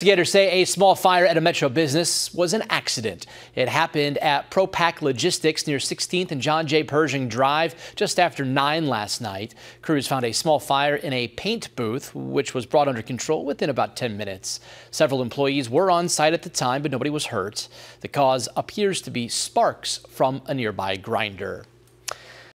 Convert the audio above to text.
Investigators say a small fire at a metro business was an accident. It happened at ProPack Logistics near 16th and John J. Pershing Drive just after 9 last night. Crews found a small fire in a paint booth, which was brought under control within about 10 minutes. Several employees were on site at the time, but nobody was hurt. The cause appears to be sparks from a nearby grinder.